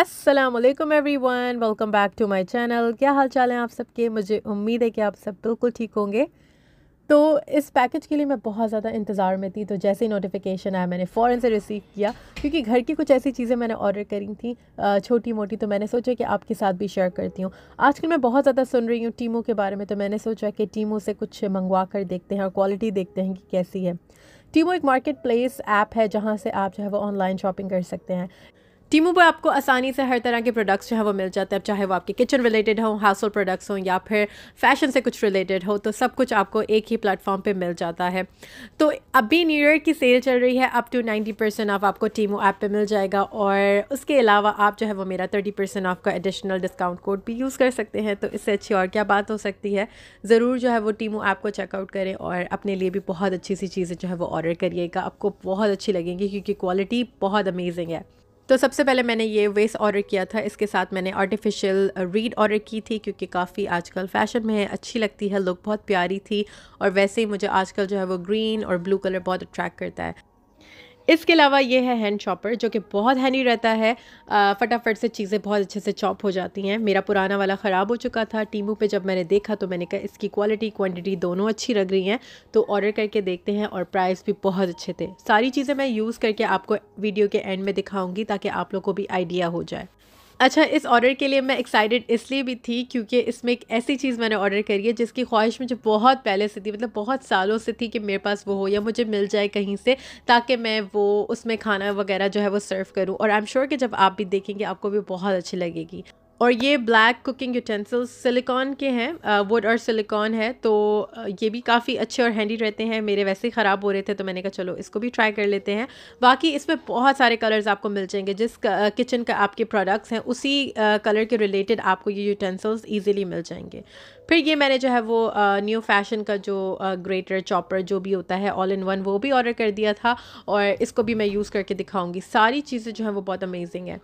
अस्सलाम वालेकुम everyone welcome back to my channel क्या हाल चाल हैं आप सबके मुझे उम्मीद है कि आप सब बिल्कुल ठीक होंगे तो इस पैकेज के लिए मैं बहुत ज़्यादा इंतज़ार में थी तो जैसे ही नोटिफिकेशन आया मैंने फ़ौर से रिसीव किया क्योंकि घर की कुछ ऐसी चीज़ें मैंने ऑर्डर करी थी छोटी मोटी तो मैंने सोचा कि आपके साथ भी शेयर करती हूँ आजकल मैं बहुत ज़्यादा सुन रही हूँ टीमों के बारे में तो मैंने सोचा कि टीमों से कुछ मंगवा कर देखते हैं और क्वालिटी देखते हैं कि कैसी है टीमो एक मार्केट प्लेस ऐप है जहाँ से आप जो है वो ऑनलाइन शॉपिंग कर सकते हैं टीमों पर आपको आसानी से हर तरह के प्रोडक्ट्स जो है वो मिल जाते हैं चाहे वो आपके किचन रिलेटेड हो हाउस होल्ड प्रोडक्ट्स हों या फिर फैशन से कुछ रिलेटेड हो तो सब कुछ आपको एक ही प्लेटफॉर्म पे मिल जाता है तो अभी न्यू ईयर की सेल चल रही है up to ninety percent off आपको टीमो ऐप पे मिल जाएगा और उसके अलावा आप जो है वो मेरा थर्टी परसेंट ऑफ का एडिशनल डिस्काउंट कोड भी यूज़ कर सकते हैं तो इससे अच्छी और क्या बात हो सकती है ज़रूर जो है वो टीमो ऐप को चेकआउट करें और अपने लिए भी बहुत अच्छी सी चीज़ें जो है वो ऑर्डर करिएगा आपको बहुत अच्छी लगेंगी क्योंकि क्वालिटी बहुत अमेजिंग है तो सबसे पहले मैंने ये वेस ऑर्डर किया था इसके साथ मैंने आर्टिफिशियल रीड ऑर्डर की थी क्योंकि काफ़ी आजकल फैशन में है अच्छी लगती है लुक बहुत प्यारी थी और वैसे ही मुझे आजकल जो है वो ग्रीन और ब्लू कलर बहुत अट्रैक्ट करता है इसके अलावा ये है हैंड चॉपर जो कि बहुत हैंडी रहता है फटाफट से चीज़ें बहुत अच्छे से चॉप हो जाती हैं मेरा पुराना वाला ख़राब हो चुका था टीमू पे जब मैंने देखा तो मैंने कहा इसकी क्वालिटी क्वांटिटी दोनों अच्छी लग रही हैं तो ऑर्डर करके देखते हैं और प्राइस भी बहुत अच्छे थे सारी चीज़ें मैं यूज़ करके आपको वीडियो के एंड में दिखाऊँगी ताकि आप लोग को भी आइडिया हो जाए अच्छा इस ऑर्डर के लिए मैं एक्साइटेड इसलिए भी थी क्योंकि इसमें एक ऐसी चीज़ मैंने ऑर्डर करी है जिसकी ख्वाहिश मुझे बहुत पहले से थी मतलब बहुत सालों से थी कि मेरे पास वो हो या मुझे मिल जाए कहीं से ताकि मैं वो उसमें खाना वगैरह जो है वो सर्व करूँ और आई एम श्योर कि जब आप भी देखेंगे आपको भी बहुत अच्छी लगेगी और ये ब्लैक कुकिंग यूटेंसिल्स सिलिकॉन के हैं वुड uh, और सिलिकॉन है तो uh, ये भी काफ़ी अच्छे और हैंडी रहते हैं मेरे वैसे ही ख़राब हो रहे थे तो मैंने कहा चलो इसको भी ट्राई कर लेते हैं बाकी इसमें बहुत सारे कलर्स आपको मिल जाएंगे जिस किचन uh, का आपके प्रोडक्ट्स हैं उसी कलर के रिलेटेड आपको ये यूटेंसिल्स ईजिली मिल जाएंगे फिर ये मैंने जो है वो न्यू फैशन का जो ग्रेटर चॉपर जो भी होता है ऑल इन वन वो भी ऑर्डर कर दिया था और इसको भी मैं यूज़ करके दिखाऊंगी सारी चीज़ें जो हैं वो बहुत अमेजिंग है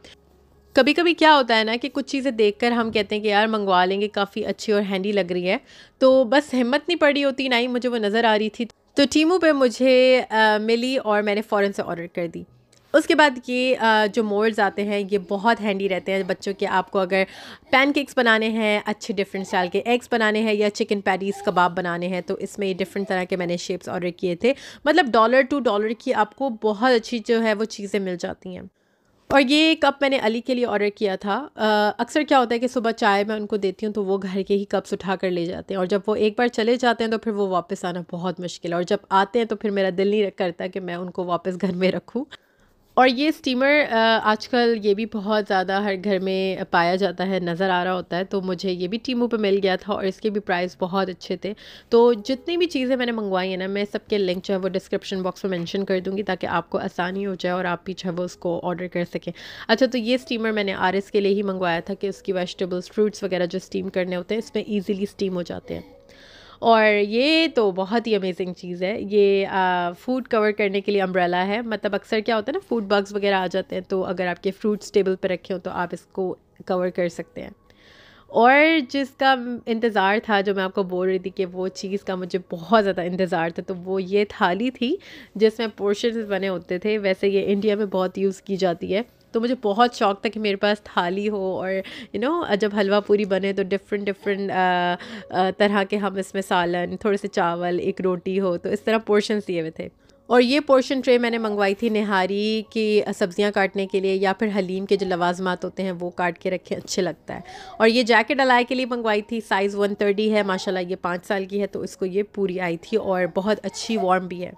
कभी कभी क्या होता है ना कि कुछ चीज़ें देखकर हम कहते हैं कि यार मंगवा लेंगे काफ़ी अच्छी और हैंडी लग रही है तो बस हिम्मत नहीं पड़ी होती ना ही मुझे वो नज़र आ रही थी तो टीमू पे मुझे आ, मिली और मैंने फ़ौरन से ऑर्डर कर दी उसके बाद ये आ, जो मोल्ड्स आते हैं ये बहुत हैंडी रहते हैं बच्चों के आपको अगर पैनकेक्स बनाने हैं अच्छे डिफरेंट स्टाइल के एग्स बनाने हैं या चिकन पैटीज़ कबाब बनाने हैं तो इसमें डिफरेंट तरह के मैंने शेप्स ऑर्डर किए थे मतलब डॉलर टू डॉलर की आपको बहुत अच्छी जो है वो चीज़ें मिल जाती हैं और ये कप मैंने अली के लिए ऑर्डर किया था अक्सर क्या होता है कि सुबह चाय मैं उनको देती हूँ तो वो घर के ही कप्स उठा कर ले जाते हैं और जब वो एक बार चले जाते हैं तो फिर वो वापस आना बहुत मुश्किल है और जब आते हैं तो फिर मेरा दिल नहीं करता कि मैं उनको वापस घर में रखूँ और ये स्टीमर आजकल ये भी बहुत ज़्यादा हर घर में पाया जाता है नज़र आ रहा होता है तो मुझे ये भी टीमों पे मिल गया था और इसके भी प्राइस बहुत अच्छे थे तो जितनी भी चीज़ें मैंने मंगवाई हैं ना मैं सबके लिंक जो है वो डिस्क्रिप्शन बॉक्स में मेंशन कर दूँगी ताकि आपको आसानी हो जाए और आप भी जो वो उसको ऑर्डर कर सकें अच्छा तो ये स्टीमर मैंने आर के लिए ही मंगवाया था कि उसकी वेजिटेबल्स फ्रूट्स वगैरह जो स्टीम करने होते हैं इसमें ईजिली स्टीम हो जाते हैं और ये तो बहुत ही अमेजिंग चीज़ है ये फूड कवर करने के लिए अम्ब्रेला है मतलब अक्सर क्या होता है ना फूड बग्स वगैरह आ जाते हैं तो अगर आपके फ्रूट्स टेबल पर रखे हो तो आप इसको कवर कर सकते हैं और जिसका इंतज़ार था जो मैं आपको बोल रही थी कि वो चीज़ का मुझे बहुत ज़्यादा इंतज़ार था तो वो ये थाली थी जिसमें पोर्शन बने होते थे वैसे ये इंडिया में बहुत यूज़ की जाती है तो मुझे बहुत शौक था कि मेरे पास थाली हो और यू नो जब हलवा पूरी बने तो डिफरेंट डिफरेंट uh, uh, तरह के हम इसमें सालन थोड़े से चावल एक रोटी हो तो इस तरह पोर्शन दिए हुए थे और ये पोर्शन ट्रे मैंने मंगवाई थी निहारी की सब्ज़ियाँ काटने के लिए या फिर हलीम के जो लवाजमात होते हैं वो काट के रखे अच्छे लगता है और ये जैकेट अलाय के लिए मंगवाई थी साइज़ वन थर्टी है माशाल्लाह ये पाँच साल की है तो इसको ये पूरी आई थी और बहुत अच्छी वार्म भी है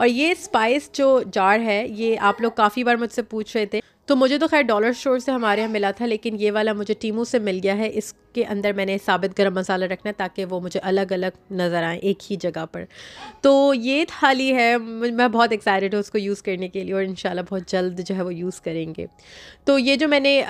और ये स्पाइस जो जार है ये आप लोग काफ़ी बार मुझसे पूछ रहे थे तो मुझे तो खैर डॉलर स्टोर से हमारे यहाँ मिला था लेकिन ये वाला मुझे टीमू से मिल गया है इसके अंदर मैंने साबित गरम मसाला रखना है ताकि वो मुझे अलग अलग नज़र आए एक ही जगह पर तो ये थाली है मैं बहुत एक्साइटेड हूँ उसको यूज़ करने के लिए और इन बहुत जल्द जो है वो यूज़ करेंगे तो ये जो मैंने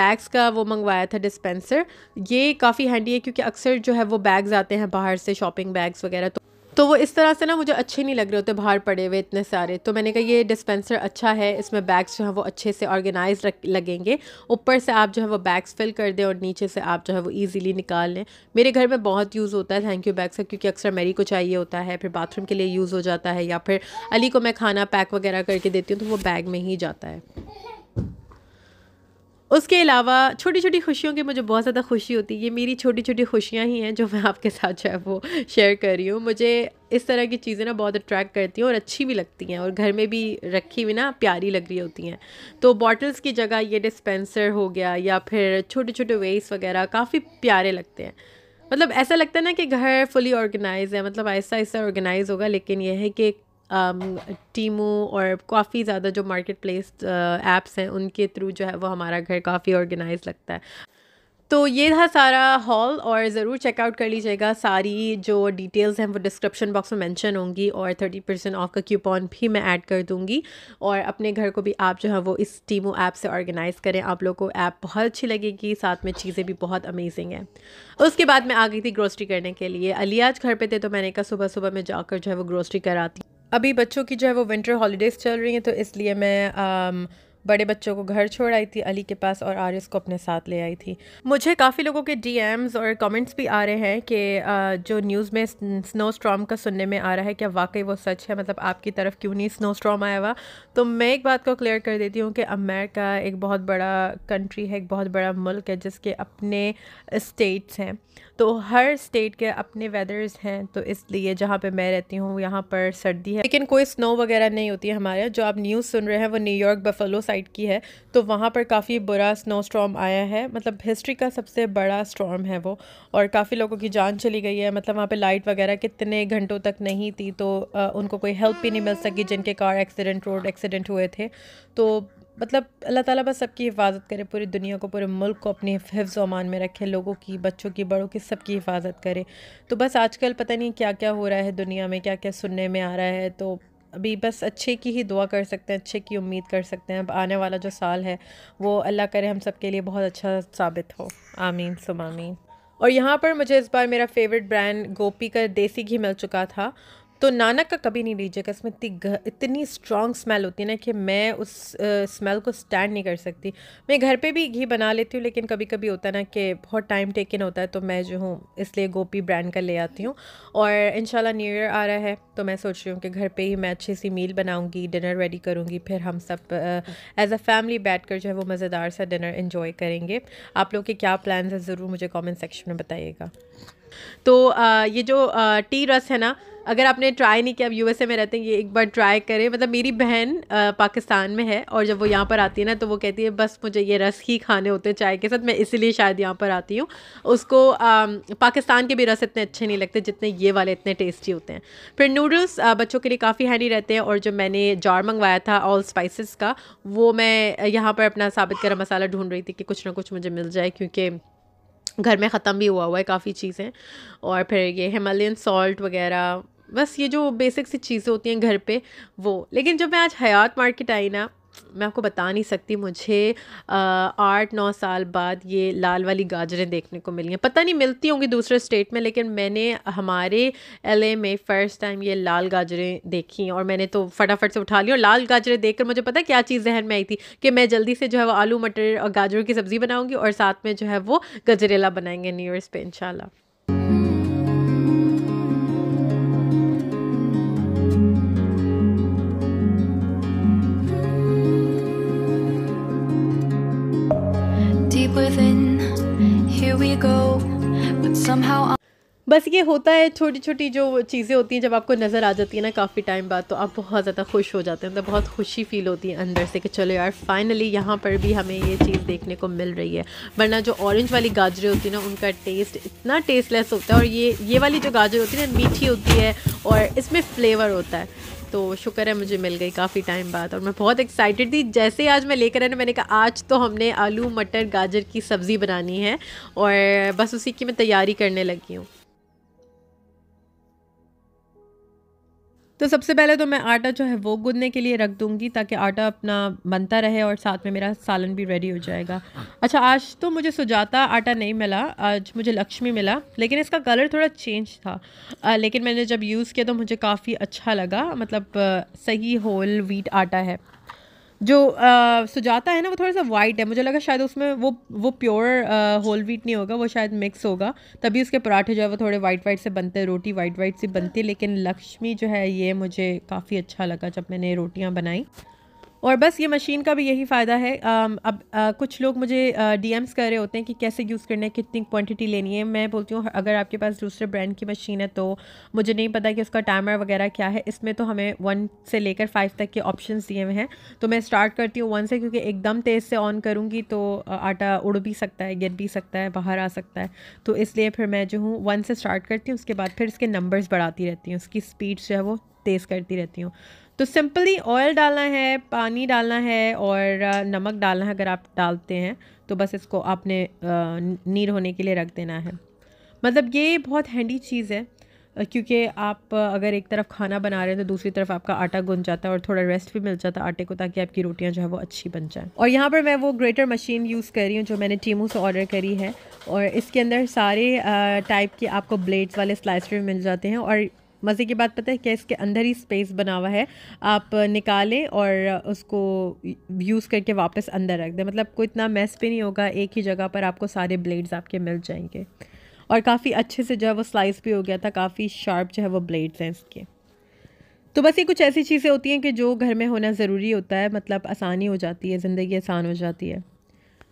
बैग्स का वो मंगवाया था डिस्पेंसर ये काफ़ी हैंडी है क्योंकि अक्सर जो है वो बैग्स आते हैं बाहर से शॉपिंग बैग्स वगैरह तो तो वो इस तरह से ना मुझे अच्छे नहीं लग रहे होते बाहर पड़े हुए इतने सारे तो मैंने कहा ये डिस्पेंसर अच्छा है इसमें बैग्स जो हैं वो अच्छे से ऑर्गेनाइज लगेंगे ऊपर से आप जो है वो बैग्स फिल कर दें और नीचे से आप जो है वो ईजिली निकाल लें मेरे घर में बहुत यूज़ होता है थैंक यू बैग्स का क्योंकि अक्सर मेरी को चाहिए होता है फिर बाथरूम के लिए यूज़ हो जाता है या फिर अली को मैं खाना पैक वगैरह करके देती हूँ तो वो बैग में ही जाता है उसके अलावा छोटी छोटी खुशियों की मुझे बहुत ज़्यादा खुशी होती है ये मेरी छोटी छोटी खुशियाँ ही हैं जो मैं आपके साथ जो है वो शेयर कर रही हूँ मुझे इस तरह की चीज़ें ना बहुत अट्रैक्ट करती हैं और अच्छी भी लगती हैं और घर में भी रखी हुई ना प्यारी लग रही होती हैं तो बॉटल्स की जगह ये डिस्पेंसर हो गया या फिर छोटे छोटे वेस्ट वगैरह काफ़ी प्यारे लगते हैं मतलब ऐसा लगता है ना कि घर फुली ऑर्गेनाइज है मतलब ऐसा ऐसा ऑर्गेनाइज होगा लेकिन यह है कि टीमू um, और काफ़ी ज़्यादा जो मार्केट प्लेस ऐप्स हैं उनके थ्रू जो है वो हमारा घर काफ़ी ऑर्गेनाइज लगता है तो ये था सारा हॉल और ज़रूर चेकआउट कर लीजिएगा सारी जो डिटेल्स हैं वो डिस्क्रिप्शन बॉक्स में मेंशन होंगी और थर्टी परसेंट ऑफ का क्यूपॉन भी मैं ऐड कर दूंगी और अपने घर को भी आप जो है वो इस टीमो ऐप से ऑर्गेनाइज़ करें आप लोगों को ऐप बहुत अच्छी लगेगी साथ में चीज़ें भी बहुत अमेजिंग हैं उसके बाद मैं आ गई थी ग्रोसरी करने के लिए अली आज घर पर थे तो मैंने कहा सुबह सुबह मैं जाकर जो है वो ग्रोसरी कराती अभी बच्चों की जो है वो विंटर हॉलीडेज़ चल रही हैं तो इसलिए मैं um, बड़े बच्चों को घर छोड़ आई थी अली के पास और आरिस को अपने साथ ले आई थी मुझे काफ़ी लोगों के डी और कमेंट्स भी आ रहे हैं कि जो न्यूज़ में स्नो स्ट्रॉम का सुनने में आ रहा है क्या वाकई वो सच है मतलब आपकी तरफ क्यों नहीं स्नो स्ट्रॉम आया हुआ तो मैं एक बात को क्लियर कर देती हूँ कि अमेरिका एक बहुत बड़ा कंट्री है एक बहुत बड़ा मुल्क है जिसके अपने स्टेट्स हैं तो हर स्टेट के अपने वेदर्स हैं तो इसलिए जहाँ पर मैं रहती हूँ यहाँ पर सर्दी है लेकिन कोई स्नो वगैरह नहीं होती है हमारे जो आप न्यूज़ सुन रहे हैं वो न्यूयॉर्क बफलो साइड साइड की है तो वहाँ पर काफ़ी बुरा स्नो स्टॉम आया है मतलब हिस्ट्री का सबसे बड़ा स्टॉम है वो और काफ़ी लोगों की जान चली गई है मतलब वहाँ पर लाइट वगैरह कितने घंटों तक नहीं थी तो आ, उनको कोई हेल्प भी नहीं मिल सकी जिनके कार एक्सीडेंट रोड एक्सीडेंट हुए थे तो मतलब अल्लाह ताला बस सबकी हिफाजत करे पूरी दुनिया को पूरे मुल्क को अपने हिफ्ज़ अमान में रखे लोगों की बच्चों की बड़ों की सबकी हिफाजत करे तो बस आजकल पता नहीं क्या क्या हो रहा है दुनिया में क्या क्या सुनने में आ रहा है तो अभी बस अच्छे की ही दुआ कर सकते हैं अच्छे की उम्मीद कर सकते हैं अब आने वाला जो साल है वो अल्लाह करे हम सब के लिए बहुत अच्छा साबित हो आमीन सुमामीन और यहाँ पर मुझे इस बार मेरा फेवरेट ब्रांड गोपी का देसी घी मिल चुका था तो नानक का कभी नहीं लीजिएगा इसमें इतनी इतनी स्ट्रॉन्ग स्मेल होती है ना कि मैं उस स्मेल को स्टैंड नहीं कर सकती मैं घर पे भी घी बना लेती हूँ लेकिन कभी कभी होता है ना कि बहुत टाइम टेकन होता है तो मैं जो हूँ इसलिए गोपी ब्रांड का ले आती हूँ और इन न्यू ईयर आ रहा है तो मैं सोच रही हूँ कि घर पर ही मैं अच्छी सी मील बनाऊँगी डिनर रेडी करूँगी फिर हम सब एज अ फैमिली बैठ कर जो है वो मज़ेदार सा डिनर इन्जॉय करेंगे आप लोग के क्या प्लान्स हैं ज़रूर मुझे कॉमेंट सेक्शन में बताइएगा तो आ, ये जो आ, टी रस है ना अगर आपने ट्राई नहीं किया अब यूएसए में रहते हैं ये एक बार ट्राई करें मतलब मेरी बहन पाकिस्तान में है और जब वो यहाँ पर आती है ना तो वो कहती है बस मुझे ये रस ही खाने होते हैं चाय के साथ मैं इसीलिए शायद यहाँ पर आती हूँ उसको आ, पाकिस्तान के भी रस इतने अच्छे नहीं लगते जितने ये वाले इतने टेस्टी होते हैं फिर नूडल्स बच्चों के लिए काफ़ी हैंडी रहते हैं और जो मैंने जार मंगवाया था ऑल स्पाइसिस का वो मैं यहाँ पर अपना साबित गर्म मसाला ढूंढ रही थी कि कुछ ना कुछ मुझे मिल जाए क्योंकि घर में ख़त्म भी हुआ हुआ है काफ़ी चीज़ें और फिर ये हिमालयन सॉल्ट वगैरह बस ये जो बेसिक सी चीज़ें होती हैं घर पे वो लेकिन जब मैं आज हयात मार्केट आई ना मैं आपको बता नहीं सकती मुझे आठ नौ साल बाद ये लाल वाली गाजरें देखने को मिली हैं पता नहीं मिलती होंगी दूसरे स्टेट में लेकिन मैंने हमारे एलए में फ़र्स्ट टाइम ये लाल गाजरें देखी और मैंने तो फटाफट से उठा ली और लाल गाजरें देख मुझे पता क्या चीज़ जहन में आई थी कि मैं जल्दी से जो है वो आलू मटर और गाजरों की सब्ज़ी बनाऊँगी और साथ में जो है वो गजरेला बनाएंगे न्यू ईयर्स पर इनशाला बस ये होता है छोटी छोटी जो चीज़ें होती हैं जब आपको नज़र आ जाती है ना काफ़ी टाइम बाद तो आप बहुत ज़्यादा खुश हो जाते हैं तो बहुत खुशी फील होती है अंदर से कि चलो यार फाइनली यहाँ पर भी हमें ये चीज़ देखने को मिल रही है वरना जो ऑरेंज वाली गाजरें होती हैं ना उनका टेस्ट इतना टेस्टलेस होता है और ये ये वाली जो गाजर होती है ना मीठी होती है और इसमें फ्लेवर होता है तो शुक्र है मुझे मिल गई काफ़ी टाइम बाद और मैं बहुत एक्साइटेड थी जैसे ही आज मैं लेकर आया ना मैंने कहा आज तो हमने आलू मटर गाजर की सब्ज़ी बनानी है और बस उसी की मैं तैयारी करने लगी हूँ तो सबसे पहले तो मैं आटा जो है वो गूंदने के लिए रख दूँगी ताकि आटा अपना बनता रहे और साथ में मेरा सालन भी रेडी हो जाएगा अच्छा आज तो मुझे सुजाता आटा नहीं मिला आज मुझे लक्ष्मी मिला लेकिन इसका कलर थोड़ा चेंज था आ, लेकिन मैंने जब यूज़ किया तो मुझे काफ़ी अच्छा लगा मतलब सही होल वीट आटा है जो आ, सुजाता है ना वो थोड़ा सा वाइट है मुझे लगा शायद उसमें वो वो प्योर होल वीट नहीं होगा वो शायद मिक्स होगा तभी उसके पराठे जो है वो थोड़े वाइट वाइट से बनते हैं रोटी वाइट वाइट सी बनती है लेकिन लक्ष्मी जो है ये मुझे काफ़ी अच्छा लगा जब मैंने रोटियाँ बनाई और बस ये मशीन का भी यही फ़ायदा है अब, कुछ लोग मुझे डीएम्स कर रहे होते हैं कि कैसे यूज़ करना है कितनी क्वांटिटी लेनी है मैं बोलती हूँ अगर आपके पास दूसरे ब्रांड की मशीन है तो मुझे नहीं पता कि उसका टाइमर वगैरह क्या है इसमें तो हमें वन से लेकर फाइव तक के ऑप्शन दिए हुए हैं तो मैं स्टार्ट करती हूँ वन से क्योंकि एकदम तेज़ से ऑन करूँगी तो आटा उड़ भी सकता है गिर भी सकता है बाहर आ सकता है तो इसलिए फिर मैं जो हूँ वन से स्टार्ट करती हूँ उसके बाद फिर इसके नंबर्स बढ़ाती रहती हूँ उसकी स्पीड जो है वो तेज़ करती रहती हूँ तो सिंपली ऑयल डालना है पानी डालना है और नमक डालना है अगर आप डालते हैं तो बस इसको आपने नीर होने के लिए रख देना है मतलब ये बहुत हैंडी चीज़ है क्योंकि आप अगर एक तरफ खाना बना रहे हैं तो दूसरी तरफ आपका आटा गुन जाता है और थोड़ा रेस्ट भी मिल जाता है आटे को ताकि आपकी रोटियां जो है वो अच्छी बन जाएं और यहाँ पर मैं वो ग्रेटर मशीन यूज़ कर रही हूँ जो मैंने टीमू से ऑर्डर करी है और इसके अंदर सारे टाइप के आपको ब्लेड्स वाले स्लाइसर मिल जाते हैं और मज़े की बात पता है क्या इसके अंदर ही स्पेस बना हुआ है आप निकालें और उसको यूज़ करके वापस अंदर रख दें मतलब कोई इतना मैस भी नहीं होगा एक ही जगह पर आपको सारे ब्लेड्स आपके मिल जाएंगे और काफ़ी अच्छे से जो है वो स्लाइस भी हो गया था काफ़ी शार्प जो है वो ब्लेड्स हैं इसके तो बस ये कुछ ऐसी चीज़ें होती हैं कि जो घर में होना ज़रूरी होता है मतलब आसानी हो जाती है ज़िंदगी आसान हो जाती है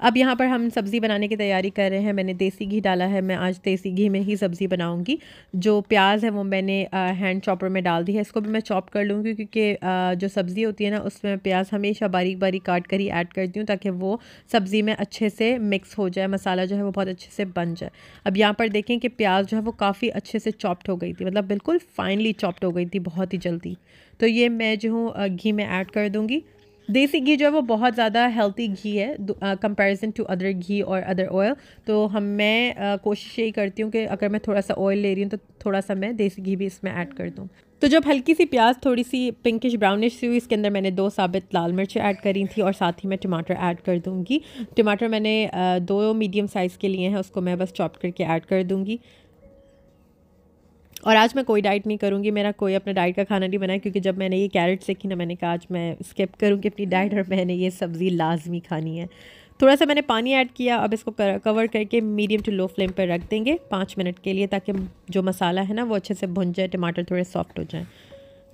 अब यहाँ पर हम सब्ज़ी बनाने की तैयारी कर रहे हैं मैंने देसी घी डाला है मैं आज देसी घी में ही सब्ज़ी बनाऊँगी जो प्याज है वो मैंने हैंड चॉपर में डाल दी है इसको भी मैं चॉप कर लूँगी क्योंकि जो सब्ज़ी होती है ना उसमें प्याज हमेशा बारीक बारीक काट कर ही ऐड करती हूँ ताकि वो सब्ज़ी में अच्छे से मिक्स हो जाए मसाला जो है वो बहुत अच्छे से बन जाए अब यहाँ पर देखें कि प्याज जो है वो काफ़ी अच्छे से चॉप्ड हो गई थी मतलब बिल्कुल फाइनली चॉप्ड हो गई थी बहुत ही जल्दी तो ये मैं जो हूँ घी में ऐड कर दूँगी देसी घी जो है वो बहुत ज़्यादा हेल्थी घी है कंपैरिजन टू अदर घी और अदर ऑयल तो हम मैं uh, कोशिश यही करती हूँ कि अगर मैं थोड़ा सा ऑयल ले रही हूँ तो थोड़ा सा मैं देसी घी भी इसमें ऐड कर दूँ तो जब हल्की सी प्याज थोड़ी सी पिंकिश ब्राउनिश सी हुई इसके अंदर मैंने दो साबित लाल मिर्च ऐड करी थी और साथ ही मैं टमाटर ऐड कर दूँगी टमाटर मैंने दो मीडियम साइज़ के लिए हैं उसको मैं बस चॉप करके ऐड कर दूँगी और आज मैं कोई डाइट नहीं करूँगी मेरा कोई अपना डाइट का खाना नहीं बनाया क्योंकि जब मैंने ये कैरेट सीखी ना मैंने कहा आज मैं स्किप करूँगी अपनी डाइट और मैंने ये सब्ज़ी लाजमी खानी है थोड़ा सा मैंने पानी ऐड किया अब इसको कर, कवर करके मीडियम टू लो फ्लेम पर रख देंगे पाँच मिनट के लिए ताकि जो मसाला है ना वो अच्छे से भुन जाए टमाटर थोड़े सॉफ्ट हो जाएँ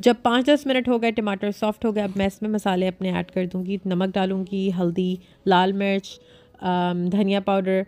जब पाँच दस मिनट हो गए टमाटर सॉफ्ट हो गए अब मैं इसमें मसाले अपने ऐड कर दूँगी नमक डालूँगी हल्दी लाल मिर्च धनिया पाउडर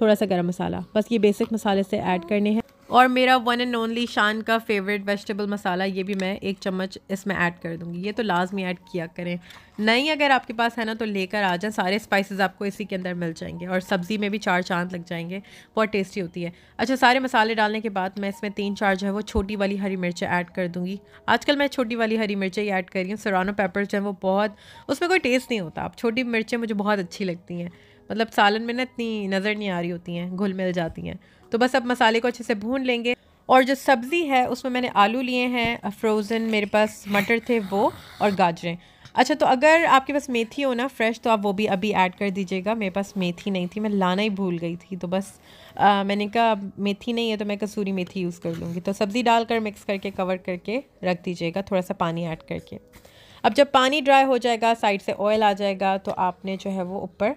थोड़ा सा गरम मसाला बस ये बेसिक मसाले से ऐड करने हैं और मेरा वन एंड ओनली शान का फेवरेट वेजिटेबल मसाला ये भी मैं एक चम्मच इसमें ऐड कर दूँगी ये तो लाजमी ऐड किया करें नहीं अगर आपके पास है ना तो लेकर आ जाए सारे स्पाइसेस आपको इसी के अंदर मिल जाएंगे और सब्ज़ी में भी चार चांद लग जाएंगे बहुत टेस्टी होती है अच्छा सारे मसाले डालने के बाद मैं इसमें तीन चार जो है वो छोटी वाली हरी मिर्चें ऐड कर दूँगी आजकल मैं छोटी वाली हरी मिर्चें ही ऐड कर रही हूँ सरानो पेपर जो है वो बहुत उसमें कोई टेस्ट नहीं होता आप छोटी मिर्चें मुझे बहुत अच्छी लगती हैं मतलब सालन में ना इतनी नज़र नहीं आ रही होती हैं घुल मिल जाती हैं तो बस अब मसाले को अच्छे से भून लेंगे और जो सब्ज़ी है उसमें मैंने आलू लिए हैं फ्रोज़न मेरे पास मटर थे वो और गाजरें अच्छा तो अगर आपके पास मेथी हो ना फ्रेश तो आप वो भी अभी ऐड कर दीजिएगा मेरे पास मेथी नहीं थी मैं लाना ही भूल गई थी तो बस आ, मैंने कहा मेथी नहीं है तो मैं कसूरी मेथी यूज़ कर लूँगी तो सब्ज़ी डालकर मिक्स करके कवर करके रख दीजिएगा थोड़ा सा पानी ऐड करके अब जब पानी ड्राई हो जाएगा साइड से ऑयल आ जाएगा तो आपने जो है वो ऊपर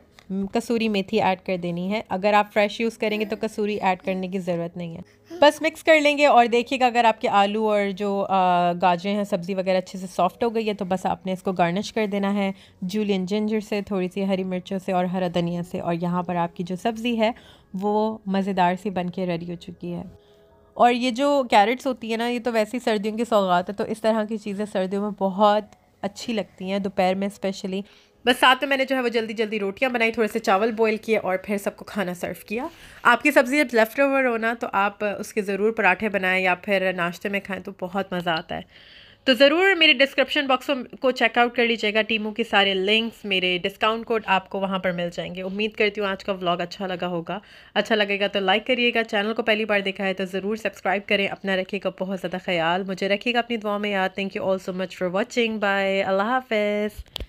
कसूरी मेथी ऐड कर देनी है अगर आप फ्रेश यूज़ करेंगे तो कसूरी ऐड करने की ज़रूरत नहीं है बस मिक्स कर लेंगे और देखिएगा अगर आपके आलू और जो गाजरें हैं सब्ज़ी वगैरह अच्छे से सॉफ्ट हो गई है तो बस आपने इसको गार्निश कर देना है जूलियन जिंजर से थोड़ी सी हरी मिर्चों से और हरा धनिया से और यहाँ पर आपकी जो सब्ज़ी है वो मज़ेदार सी बन के रेडी हो चुकी है और ये जो कैरेट्स होती है ना ये तो वैसे ही सर्दियों की सौगात है तो इस तरह की चीज़ें सर्दियों में बहुत अच्छी लगती हैं दोपहर में स्पेशली बस साथ में मैंने जो है वो जल्दी जल्दी रोटियाँ बनाई थोड़े से चावल बॉयल किए और फिर सबको खाना सर्व किया आपकी सब्ज़ी जब लेफ़्ट ओवर हो ना तो आप उसके ज़रूर पराठे बनाएं या फिर नाश्ते में खाएं तो बहुत मज़ा आता है तो ज़रूर मेरे डिस्क्रिप्शन बॉक्स को चेकआउट कर लीजिएगा टीमों के सारे लिंक्स मेरे डिस्काउंट कोड आपको वहाँ पर मिल जाएंगे उम्मीद करती हूँ आज का व्लॉग अच्छा लगा होगा अच्छा लगेगा तो लाइक करिएगा चैनल को पहली बार देखा है तो ज़रूर सब्सक्राइब करें अपना रखिएगा बहुत ज़्यादा ख्याल मुझे रखिएगा अपनी दुआ में याद thank you all so much for watching bye अल्लाह हाफिज़